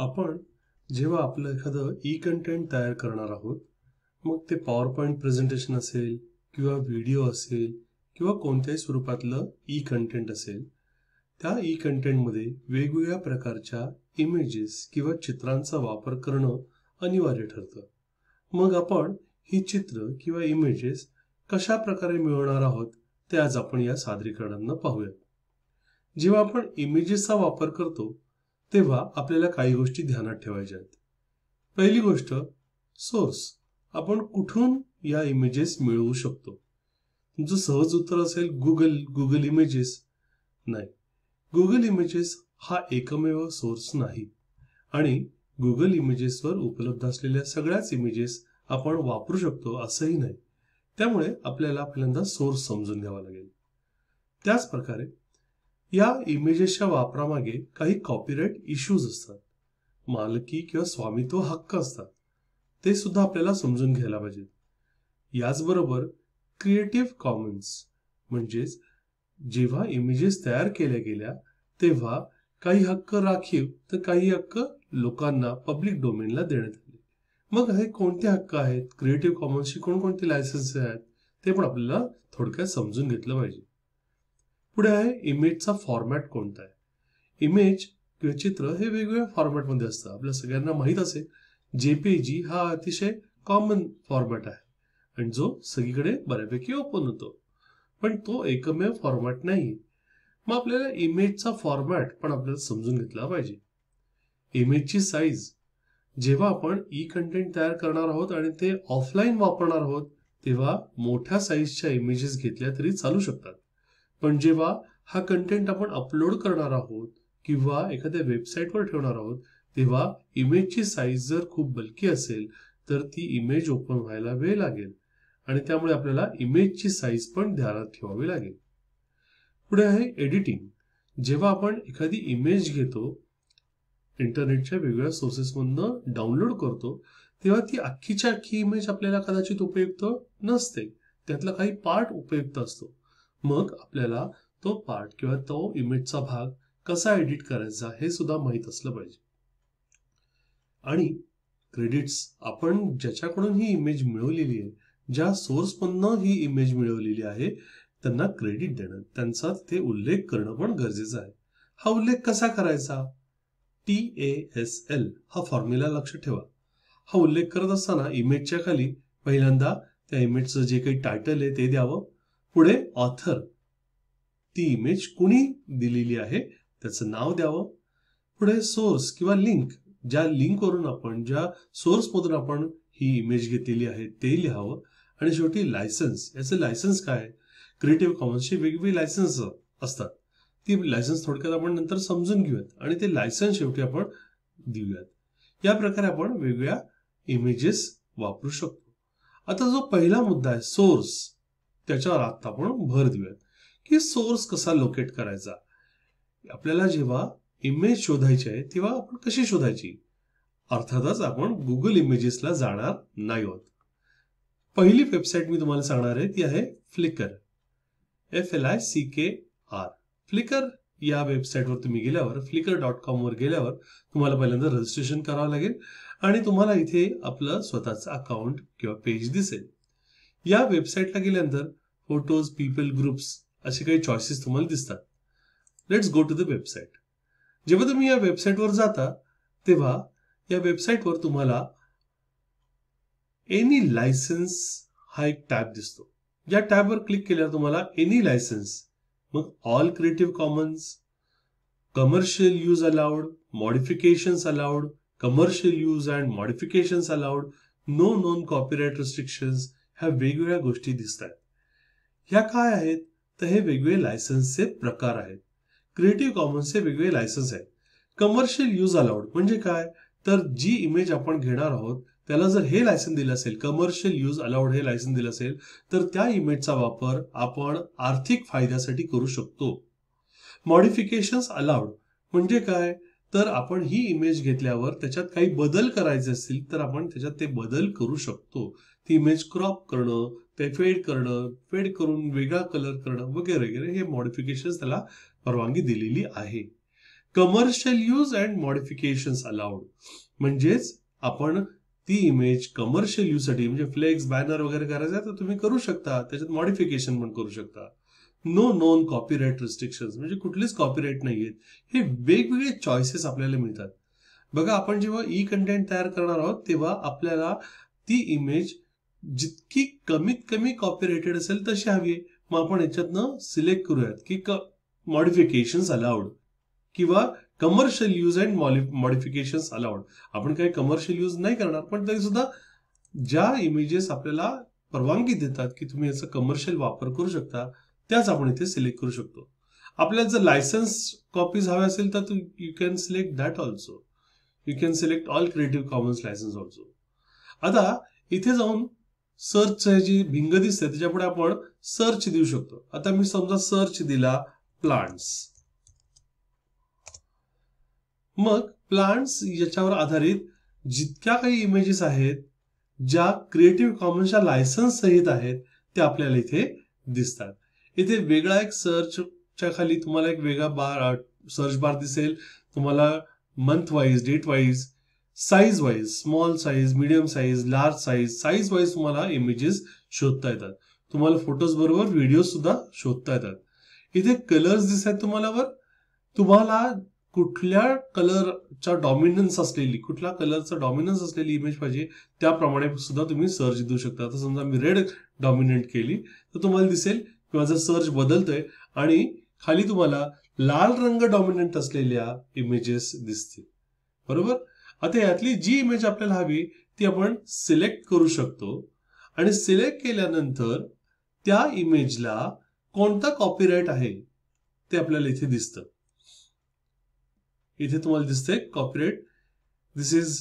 आपण जेव्हा आपलं एखादं ई कंटेंट तयार करणार आहोत मग ते पॉवर पॉईंट प्रेझेंटेशन असेल किंवा व्हिडिओ असेल किंवा कोणत्याही स्वरूपातलं ई कंटेंट असेल त्या ई कंटेंटमध्ये वेगवेगळ्या प्रकारच्या इमेजेस किंवा चित्रांचा वापर करणं अनिवार्य ठरतं मग आपण ही चित्र किंवा इमेजेस कशा प्रकारे मिळवणार आहोत ते आज आपण या सादरीकरणांना पाहूयात जेव्हा आपण इमेजेसचा वापर करतो तेव्हा आपल्याला काही गोष्टी ध्यानात ठेवायच्या आहेत पहिली गोष्ट सोर्स आपण कुठून या इमेजेस मिळवू शकतो तुमचं सहज उत्तर असेल गुगल गुगल इमेजेस नाही गुगल इमेजेस हा एकमेव सोर्स नाही आणि गुगल इमेजेसवर उपलब्ध असलेल्या सगळ्याच इमेजेस आपण वापरू शकतो असंही नाही त्यामुळे आपल्याला पहिल्यांदा सोर्स समजून घ्यावा लागेल त्याचप्रकारे या इमेजेसच्या वापरामागे काही कॉपीराईट इश्यूज असतात मालकी किंवा स्वामित्व हक्क असतात ते सुद्धा आपल्याला समजून घ्यायला पाहिजे याचबरोबर क्रिएटिव्ह कॉमन्स म्हणजेच जेव्हा इमेजेस तयार केल्या गेल्या तेव्हा काही हक्क राखीव तर काही हक्क लोकांना पब्लिक डोमेनला देण्यात आले मग हे कोणते हक्क आहेत क्रिएटिव्ह कॉमन्सचे कोणकोणते लायसन्स आहेत ते पण आपल्याला थोडक्यात समजून घेतलं पाहिजे पुढे आहे इमेजचा फॉर्मॅट कोणता आहे इमेज किंवा चित्र हे वेगवेगळ्या फॉर्मॅटमध्ये असतं आपल्या सगळ्यांना माहीत असेल जेपीजी हा अतिशय कॉमन फॉर्मॅट आहे आणि जो सगळीकडे बऱ्यापैकी ओपन होतो पण तो एकमेव फॉर्मॅट नाही मग आपल्याला इमेजचा फॉर्मॅट पण आपल्याला समजून घेतला पाहिजे इमेजची साईज जेव्हा आपण ई कंटेंट तयार करणार आहोत आणि ते ऑफलाईन वापरणार आहोत तेव्हा मोठ्या साईजच्या इमेजेस घेतल्या तरी चालू शकतात पण जेव्हा हा कंटेंट आपण अपलोड करणार आहोत किंवा एखाद्या वेबसाईटवर ठेवणार आहोत तेव्हा इमेजची साईज जर खूप बल्की असेल तर ती इमेज ओपन व्हायला वेळ लागेल आणि त्यामुळे आपल्याला इमेजची साईज पण ध्यानात ठेवावी लागेल पुढे आहे एडिटिंग जेव्हा आपण एखादी इमेज घेतो इंटरनेटच्या वेगवेगळ्या सोर्सेसमधनं डाउनलोड करतो तेव्हा ती अख्खीच्या अख्खी इमेज आपल्याला कदाचित उपयुक्त नसते त्यातला काही पार्ट उपयुक्त असतो मग आपल्याला तो पार्ट किंवा तो इमेजचा भाग कसा एडिट करायचा हे सुद्धा माहीत असलं पाहिजे आणि क्रेडिट्स आपण ज्याच्याकडून ही इमेज मिळवलेली आहे ज्या सोर्समधनं ही इमेज मिळवलेली आहे त्यांना क्रेडिट देणं त्यांचा ते उल्लेख करणं पण गरजेचं आहे हा उल्लेख कसा करायचा टी ए एस एल हा फॉर्म्युला लक्षात ठेवा हा उल्लेख करत असताना इमेजच्या खाली पहिल्यांदा त्या इमेजचं जे काही टायटल आहे ते द्यावं पुढे ऑथर ती इमेज कुणी दिलेली आहे त्याचं नाव द्यावं पुढे सोर्स किंवा लिंक ज्या लिंकवरून आपण ज्या सोर्समधून आपण ही इमेज घेतलेली आहे ते लिहावं आणि शेवटी लायसन्स याचं लायसन्स काय क्रिएटिव्ह कॉमन्सची वेगवेगळी लायसन्स असतात ती लायसन्स थोडक्यात आपण नंतर समजून घेऊयात आणि ते लायसन्स शेवटी आपण देऊयात या प्रकारे आपण वेगवेगळ्या इमेजेस वापरू शकतो आता जो पहिला मुद्दा आहे सोर्स त्याच्यावर आत्ता आपण भर देऊयात की सोर्स कसा लोकेट करायचा आपल्याला जेव्हा इमेज शोधायची आहे तेव्हा आपण कशी शोधायची अर्थातच आपण गुगल इमेजेसला जाणार नाही आहोत पहिली वेबसाईट मी तुम्हाला सांगणार आहे ती आहे Flickr F L I C K R Flickr या वेबसाईटवर तुम्ही गेल्यावर फ्लिकर डॉट कॉमवर गेल्यावर तुम्हाला पहिल्यांदा रजिस्ट्रेशन करावं लागेल आणि तुम्हाला इथे आपलं स्वतःचं अकाउंट किंवा पेज दिसेल या वेबसाईटला गेल्यानंतर फोटोज पीपल ग्रुप्स असे काही चॉईसेस तुम्हाला दिसतात let's go to the website जेव्हा तुम्ही या वेबसाईटवर जाता तेव्हा या वेबसाईटवर तुम्हाला एनी लायसन्स हा एक टॅब दिसतो या टॅबवर क्लिक केल्यावर तुम्हाला एनी लायसन्स मग all creative commons commercial use allowed modification allowed commercial use and modification allowed no non copyright restrictions ह्या वेगवेगळ्या गोष्टी दिसत आहेत ह्या काय आहेत तर हे वेगवेगळे लायसन्सचे प्रकार आहेत क्रिएटिव्ह कॉमन्सचे वेगवेगळे लायसन्स आहेत कमर्शियल यूज अलाउड म्हणजे काय तर जी इमेज आपण घेणार आहोत त्याला जर हे लायसन दिलं असेल कमर्शियल यूज अलाउड हे लायसन दिलं असेल तर त्या इमेजचा वापर आपण आर्थिक फायद्यासाठी करू शकतो मॉडिफिकेशन्स अलाउड म्हणजे काय तर आपण ही इमेज घेतल्यावर त्याच्यात काही बदल करायचे असतील तर आपण त्याच्यात ते बदल करू शकतो ती इमेज क्रॉप करणं ते फेड करणं फेड करून वेगळा कलर करणं वगैरे वगैरे हे मॉडिफिकेशन त्याला परवानगी दिलेली आहे commercial use and modification allowed म्हणजेच आपण ती इमेज कमर्शियल साठी म्हणजे फ्लेक्स बॅनर वगैरे करायचं तर तुम्ही करू शकता त्याच्यात मॉडिफिकेशन पण करू शकता नो नॉन कॉपीराईट रिस्ट्रिक्शन्स म्हणजे कुठलीच कॉपीराईट नाही आहेत हे वेगवेगळे चॉईसेस आपल्याला मिळतात बघा आपण जेव्हा ई कंटेंट तयार करणार आहोत तेव्हा आपल्याला ती इमेज जितकी कमीत कमी कॉपीराइटेड असेल तशी हवी आहे मग आपण याच्यातनं सिलेक्ट करूयात की मॉडिफिकेशन मॉडिफिकेशन्स अलाउड किंवा commercial use and modifications allowed आपण काही कमर्शियल यूज नाही करणार पण तरी सुद्धा ज्या इमेजेस आपल्याला परवानगी देतात की तुम्ही याचा कमर्शियल वापर करू शकता त्याच आपण इथे सिलेक्ट करू शकतो आपल्याला जर लायसन्स कॉपीज हवे असेल तर you can select that also you can select all creative commons licence also आता इथे जाऊन सर्च जी भिंग दिसते त्याच्यापुढे आपण सर्च देऊ शकतो आता मी समजा सर्च दिला प्लांट्स मग प्लांट्स याच्यावर आधारित जितक्या काही इमेजेस आहेत ज्या क्रिएटिव्ह कॉमन्सच्या लायसन्स सहित आहेत त्या आपल्याला इथे दिसतात इथे वेगळा एक सर्चच्या खाली तुम्हाला एक वेगळा बार सर्च बार दिसेल तुम्हाला month wise date wise size wise small size medium size large size size wise तुम्हाला इमेजेस शोधता येतात तुम्हाला फोटोज बरोबर व्हिडिओ सुद्धा शोधता येतात इथे कलर्स दिसत तुम्हाला वर तुम्हाला कुठल्या कलरचा डॉमिनन्स असलेली कुठल्या कलरचा डॉमिनन्स असलेली इमेज पाहिजे त्याप्रमाणे सुद्धा तुम्ही सर्च देऊ शकता समजा मी रेड डॉमिनंट केली तर तुम्हाला दिसेल किंवा जर सर्च बदलतोय आणि खाली तुम्हाला लाल रंग डॉमिनंट असलेल्या इमेजेस दिसतील बरोबर आता यातली जी इमेज आपल्याला हवी ती आपण सिलेक्ट करू शकतो आणि सिलेक्ट केल्यानंतर त्या इमेजला कोणता कॉपीराईट आहे ते आपल्याला इथे दिसतं इथे तुम्हाला दिसतंय copyright this is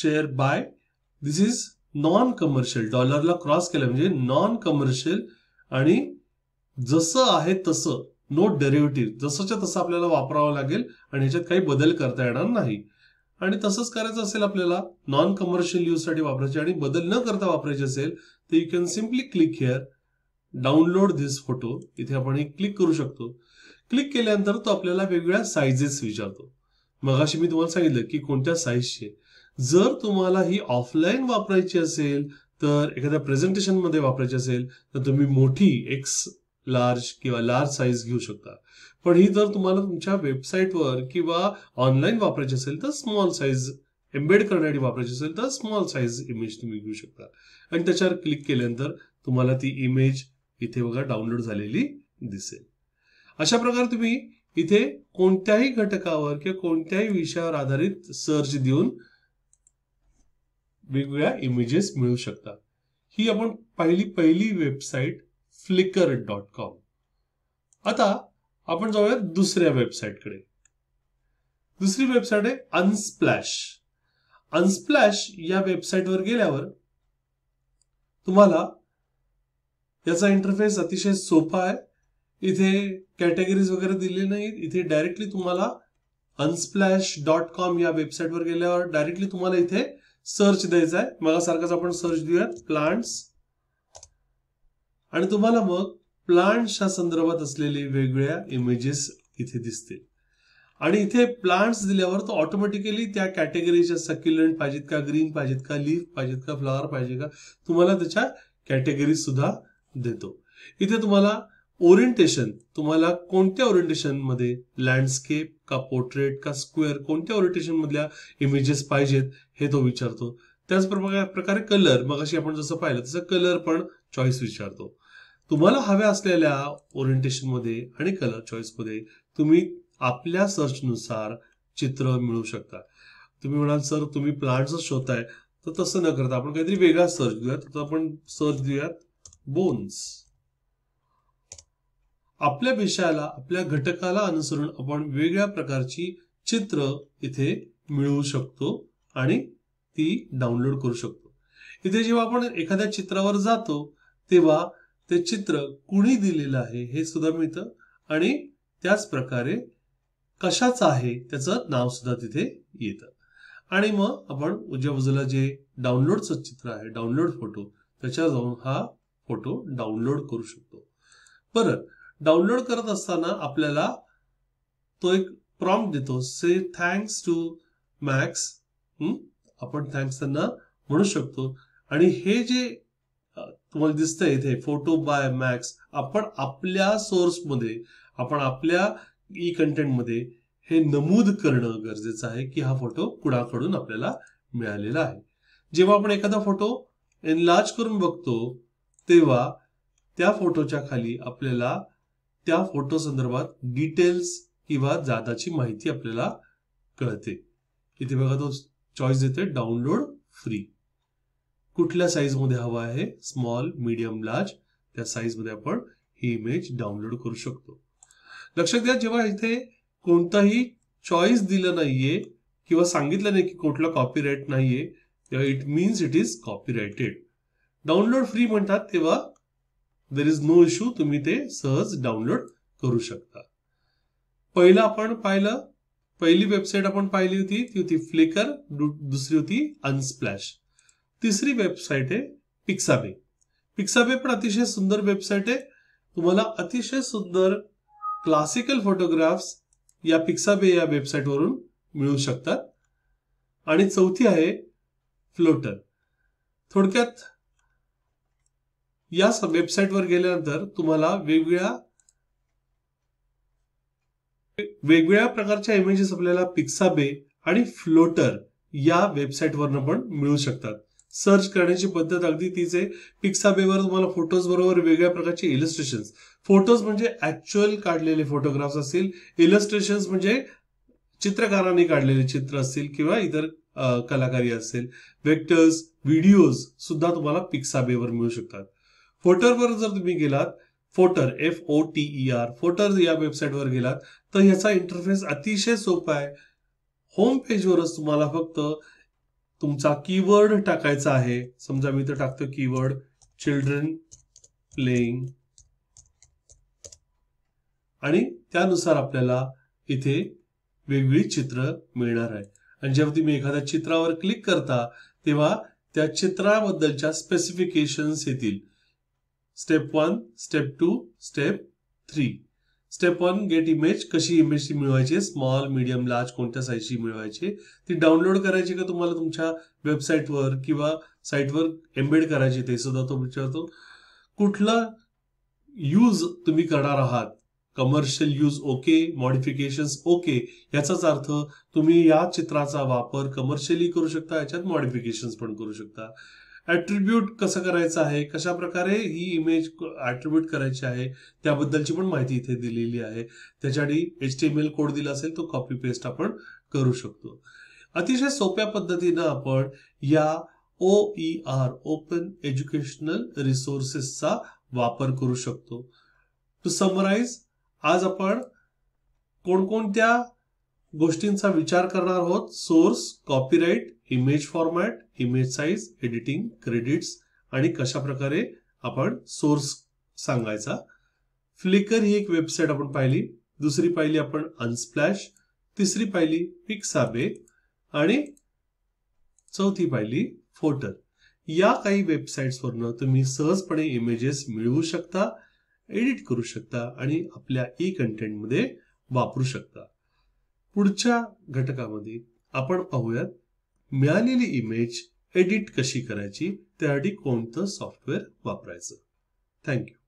share by this is non commercial डॉलरला क्रॉस केलं म्हणजे नॉन कमर्शियल आणि जसं आहे तसं नो डेरिव्हेटिव्ह जसंच्या तसं आपल्याला वापरावं लागेल आणि ह्याच्यात काही बदल करता येणार नाही आणि तसंच करायचं असेल आपल्याला नॉन कमर्शियल यूज साठी वापरायचे आणि बदल न करता वापरायचे असेल तर you can simply click here download this photo इथे आपण हे क्लिक करू शकतो क्लिक केल्यानंतर तो आपल्याला वेगवेगळ्या साईजेस विचारतो मगाशी मी तुम्हाला सांगितलं की कोणत्या साईजचे जर तुम्हाला ही ऑफलाईन वापरायची असेल तर एखाद्या मध्ये वापरायची असेल तर तुम्ही मोठी एक्स लार्ज किंवा लार्ज साईज घेऊ शकता पण ही जर तुम्हाला तुमच्या वेबसाईटवर किंवा ऑनलाईन वापरायची असेल तर स्मॉल साईज एम्बेड करण्यासाठी वापरायची असेल तर स्मॉल साईज इमेज तुम्ही घेऊ शकता आणि त्याच्यावर क्लिक केल्यानंतर तुम्हाला ती इमेज इथे बघा डाउनलोड झालेली दिसेल अशा प्रकारे तुम्ही इथे कोणत्याही घटकावर किंवा कोणत्याही विषयावर आधारित सर्च देऊन वेगवेगळ्या इमेजेस मिळू शकतात ही आपण पहिली पहिली वेबसाईट फ्लिकर डॉट कॉम आता आपण जाऊया दुसऱ्या वेबसाईटकडे दुसरी वेबसाईट आहे अनस्प्लॅश अनस्प्लॅश या वेबसाईटवर गेल्यावर तुम्हाला याचा इंटरफेस अतिशय सोपा आहे इथे कॅटेगरीज वगैरे दिले नाहीत इथे डायरेक्टली तुम्हाला अनस्प्लॅश डॉट कॉम या वेबसाईटवर गेल्यावर डायरेक्टली तुम्हाला इथे सर्च द्यायचा आहे मागासारखाच आपण सर्च देऊयात प्लांट्स आणि तुम्हाला मग प्लांट्सच्या संदर्भात असलेले वेगवेगळ्या इमेजेस इथे दिसतील आणि इथे प्लांट्स दिल्यावर तो ऑटोमॅटिकली त्या कॅटेगरीच्या सक्युलंट पाहिजेत का ग्रीन पाहिजेत का लीफ पाहिजेत का फ्लॉवर पाहिजे का तुम्हाला त्याच्या कॅटेगरी सुद्धा देतो इथे तुम्हाला ओरिएंटेशन तुम्हाला कोणत्या मध्ये लँडस्केप का पोर्ट्रेट का स्क्वेअर कोणत्या ओरिएंटेशन मधल्या इमेजेस पाहिजेत हे तो विचारतो त्याचप्रमाणे प्रकारे कलर मग अशी आपण जसं पाहिलं तसं कलर पण चॉईस विचारतो तुम्हाला हव्या असलेल्या ओरिएंटेशनमध्ये आणि कलर चॉईसमध्ये तुम्ही आपल्या सर्चनुसार चित्र मिळवू शकता तुम्ही म्हणाल सर तुम्ही प्लांट्स शोधताय तर तसं न करता आपण काहीतरी वेगळा सर्च देऊयात तर आपण सर्च देऊयात बोन्स आपल्या विषयाला आपल्या घटकाला अनुसरून आपण वेगळ्या प्रकारची चित्र इथे मिळवू शकतो आणि ती डाउनलोड करू शकतो इथे जेव्हा आपण एखाद्या चित्रावर जातो तेव्हा ते चित्र कुणी दिलेलं आहे हे सुद्धा मिळतं आणि त्याच प्रकारे कशाचं आहे त्याचं नाव सुद्धा तिथे येतं आणि मग आपण उजव्या बाजूला जे डाउनलोडचं चित्र आहे डाउनलोड फोटो त्याच्या जाऊन हा फोटो डाउनलोड करू शकतो बरं डाउनलोड करत असताना आपल्याला तो एक प्रॉम्प्ट देतो से थँक्स टू मॅक्स आपण थँक्स त्यांना म्हणू शकतो आणि हे जे तुम्हाला दिसतंय इथे फोटो बाय मॅक्स आपण आपल्या सोर्समध्ये आपण आपल्या ई कंटेंटमध्ये हे नमूद करणं गरजेचं आहे की हा फोटो कुणाकडून आपल्याला मिळालेला आहे जेव्हा आपण एखादा फोटो एनलार्ज करून बघतो तेव्हा त्या फोटोच्या खाली आपल्याला त्या फोटो संदर्भात डिटेल्स किंवा जादाची माहिती आपल्याला कळते इथे बघा तो चॉईस देते डाउनलोड फ्री कुठल्या मध्ये हवा आहे स्मॉल मीडियम लार्ज त्या मध्ये आपण ही इमेज डाउनलोड करू शकतो लक्षात घ्या जेव्हा इथे कोणताही चॉईस दिलं नाहीये किंवा सांगितलं नाही की कुठला कॉपीराईट नाहीये तेव्हा it means it is copyrighted download free म्हणतात तेव्हा देर इज नो इश्यू तुम्ही ते सहज डाउनलोड करू शकता पहिलं आपण पाहिलं पहिली वेबसाईट आपण पाहिली होती ती होती फ्लिकर दुसरी होती अनस्प्लॅश तिसरी वेबसाईट आहे पिक्साबे पिक्साबे पण अतिशय सुंदर वेबसाईट आहे तुम्हाला अतिशय सुंदर क्लासिकल फोटोग्राफ्स या पिक्साबे या वरून मिळू शकतात आणि चौथी आहे फ्लोटर थोडक्यात या वेबसाईटवर गेल्यानंतर तुम्हाला वेगवेगळ्या वेगवेगळ्या प्रकारच्या इमेजेस आपल्याला पिक्साबे आणि फ्लोटर या वेबसाईटवरनं पण मिळू शकतात सर्च करण्याची पद्धत अगदी तीच आहे पिक्साबेवर तुम्हाला फोटोज बरोबर वेगळ्या प्रकारचे इलस्ट्रेशन फोटोज म्हणजे ऍक्च्युअल काढलेले फोटोग्राफ्स असतील इलस्ट्रेशन्स म्हणजे चित्रकारांनी काढलेले चित्र असतील किंवा इतर कलाकारी असेल वेक्टर्स व्हिडिओज सुद्धा तुम्हाला पिक्साबेवर मिळू शकतात फोटरवर जर तुम्ही गेलात Fotor F O T E R Fotor या वेबसाईटवर गेलात तर ह्याचा इंटरफेस अतिशय सोपा आहे होम पेजवरच तुम्हाला फक्त तुमचा कीवर्ड टाकायचा आहे समजा मी तर टाकतो कीवर्ड चिल्ड्रन प्लेईंग आणि त्यानुसार आपल्याला इथे वेगवेगळी चित्र मिळणार आहे आणि जेव्हा तुम्ही एखाद्या चित्रावर क्लिक करता तेव्हा त्या चित्राबद्दलच्या स्पेसिफिकेशन्स येतील step one step two step three step one get image कशी इमेजची मिळवायची स्मॉल मीडियम लार्ज कोणत्या साईजची मिळवायची ती डाउनलोड करायची का तुम्हाला तुमच्या वेबसाईटवर किंवा साईटवर एम्बेड करायची ते सुद्धा तो विचारतो कुठला यूज तुम्ही करणार आहात commercial use okay modification okay याचाच अर्थ तुम्ही या चित्राचा वापर कमर्शियली करू शकता याच्यात मॉडिफिकेशन पण करू शकता ऍट्रिब्यूट कसं करायचं आहे कशा प्रकारे ही इमेज ॲट्रिब्यूट करायची आहे त्याबद्दलची पण माहिती इथे दिलेली आहे त्याच्यासाठी H T M L code दिला असेल तो कॉपी पेस्ट आपण करू शकतो अतिशय सोप्या पद्धतीनं आपण या O E R open educational रिसोर्सेसचा वापर करू शकतो टू समराईज आज आपण कोणकोणत्या गोष्टींचा विचार करणार आहोत source copyright image format image size editing credits आणि कशा प्रकारे आपण सोर्स सांगायचा फ्लिकर ही एक वेबसाईट आपण पाहिली दुसरी पाहिली आपण अनस्प्लॅश तिसरी पाहिली पिक्साबे आणि चौथी पाहिली फोटर या काही वेबसाईट्सवरनं तुम्ही सहजपणे इमेजेस मिळवू शकता एडिट करू शकता आणि आपल्या ई कंटेंटमध्ये वापरू शकता पुढच्या घटकामध्ये आपण पाहूयात मिळालेली इमेज एडिट कशी करायची त्यासाठी कोणतं सॉफ्टवेअर वापरायचं थँक्यू